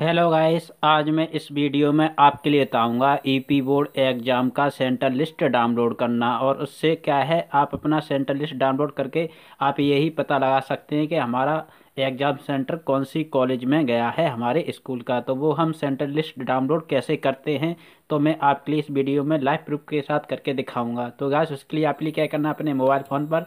hello guys आज मैं इस वीडियो में आपके लिए बताऊंगा ईपी बोर्ड एग्ज़ाम का सेंटर लिस्ट डाउनलोड करना और उससे क्या है आप अपना सेंटर लिस्ट डाउनलोड करके आप यही पता लगा सकते हैं कि हमारा एग्ज़ाम सेंटर कौन सी कॉलेज में गया है हमारे स्कूल का तो वो हम सेंटर लिस्ट डाउनलोड कैसे करते हैं तो मैं आपके लिए इस वीडियो में लाइव प्रूफ के साथ करके दिखाऊँगा तो गाइस उसके लिए आपके लिए क्या करना अपने मोबाइल फ़ोन पर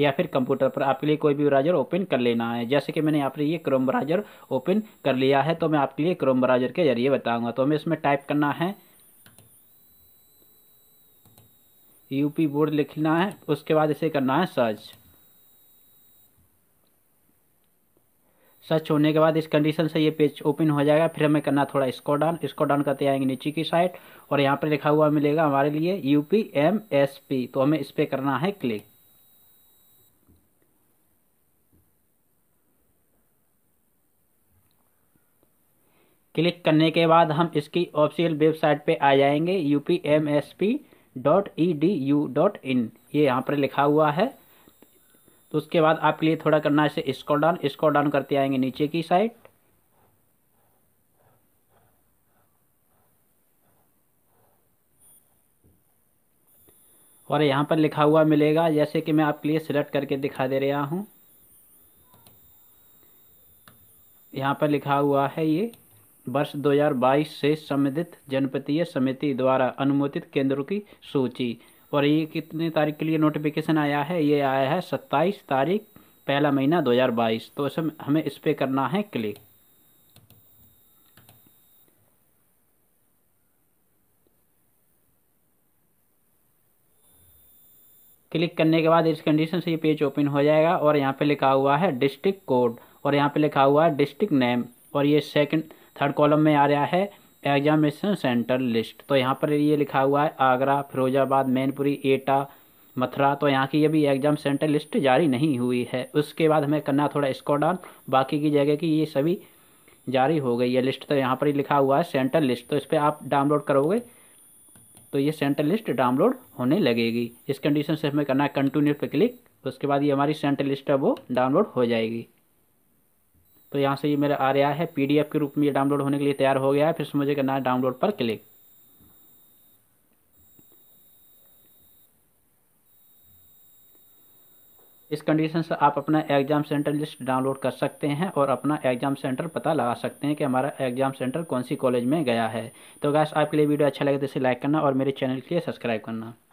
या फिर कंप्यूटर पर आपके लिए कोई भी ब्राउज़र ओपन कर लेना है जैसे कि मैंने यहाँ पर ये क्रोम ब्राउज़र ओपन कर लिया है तो मैं आपके लिए क्रोम ब्राउज़र के जरिए बताऊँगा तो हमें इसमें टाइप करना है यूपी बोर्ड लिखना है उसके बाद इसे करना है सर्च सर्च होने के बाद इस कंडीशन से ये पेज ओपन हो जाएगा फिर हमें करना थोड़ा इसको डाउन इसको डाउन करते आएंगे नीचे की साइड और यहाँ पर लिखा हुआ मिलेगा हमारे लिए U P M S P तो हमें इस पर करना है क्लिक क्लिक करने के बाद हम इसकी ऑफिशियल वेबसाइट पे आ जाएंगे U P M S P dot E D U dot in ये यहाँ पर लिखा हुआ है तो उसके बाद आपके लिए थोड़ा करना है इसको डाउन इसको डाउन करते आएंगे नीचे की साइड और यहाँ पर लिखा हुआ मिलेगा जैसे कि मैं आपके लिए सिलेक्ट करके दिखा दे रहा हूँ यहाँ पर लिखा हुआ है ये वर्ष 2022 से संबंधित जनपदीय समिति द्वारा अनुमोदित केंद्रों की सूची और ये कितने तारीख के लिए नोटिफिकेशन आया है ये आया है 27 तारीख पहला महीना 2022 तो इसमें हमें इस पर करना है क्लिक क्लिक करने के बाद इस कंडीशन से ये पेज ओपन हो जाएगा और यहाँ पे लिखा हुआ है डिस्ट्रिक्ट कोड और यहाँ पे लिखा हुआ है डिस्ट्रिक्ट नेम और ये सेकंड थर्ड कॉलम में आ रहा है एग्जामिनेशन सेंटर लिस्ट तो यहाँ पर ये लिखा हुआ है आगरा फिरोजाबाद मैनपुरी एटा मथुरा तो यहाँ की ये भी एग्ज़ाम सेंटर लिस्ट जारी नहीं हुई है उसके बाद हमें करना थोड़ा स्कॉडाउन डाउन बाकी की जगह की ये सभी जारी हो गई है लिस्ट तो यहाँ पर ही लिखा हुआ है सेंटर लिस्ट तो इस पर आप डाउनलोड करोगे तो ये सेंटर लिस्ट डाउनलोड होने लगेगी इस कंडीशन से हमें करना है कंटिन्यू पर क्लिक उसके बाद ये हमारी सेंटर लिस्ट है वो डाउनलोड हो जाएगी तो यहाँ से ये मेरा आ रहा है पीडीएफ के रूप में ये डाउनलोड होने के लिए तैयार हो गया है फिर मुझे करना है डाउनलोड पर क्लिक इस कंडीशन से आप अपना एग्ज़ाम सेंटर लिस्ट डाउनलोड कर सकते हैं और अपना एग्ज़ाम सेंटर पता लगा सकते हैं कि हमारा एग्ज़ाम सेंटर कौन सी कॉलेज में गया है तो गैस आपके लिए वीडियो अच्छा लगे तो इसे लाइक करना और मेरे चैनल के लिए सब्सक्राइब करना